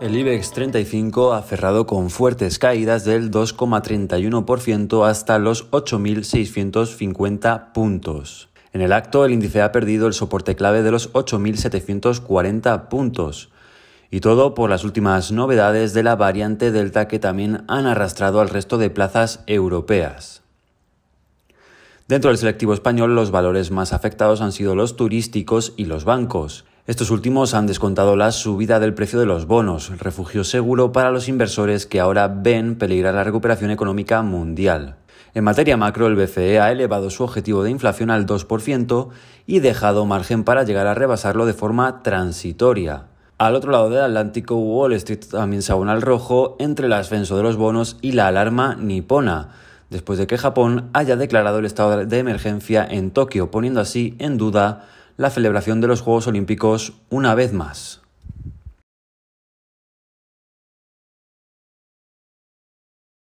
El IBEX 35 ha cerrado con fuertes caídas del 2,31% hasta los 8.650 puntos. En el acto, el índice ha perdido el soporte clave de los 8.740 puntos. Y todo por las últimas novedades de la variante Delta que también han arrastrado al resto de plazas europeas. Dentro del selectivo español, los valores más afectados han sido los turísticos y los bancos. Estos últimos han descontado la subida del precio de los bonos, refugio seguro para los inversores que ahora ven peligrar la recuperación económica mundial. En materia macro, el BCE ha elevado su objetivo de inflación al 2% y dejado margen para llegar a rebasarlo de forma transitoria. Al otro lado del Atlántico, Wall Street también se abona al rojo entre el ascenso de los bonos y la alarma nipona, después de que Japón haya declarado el estado de emergencia en Tokio, poniendo así en duda la celebración de los Juegos Olímpicos una vez más.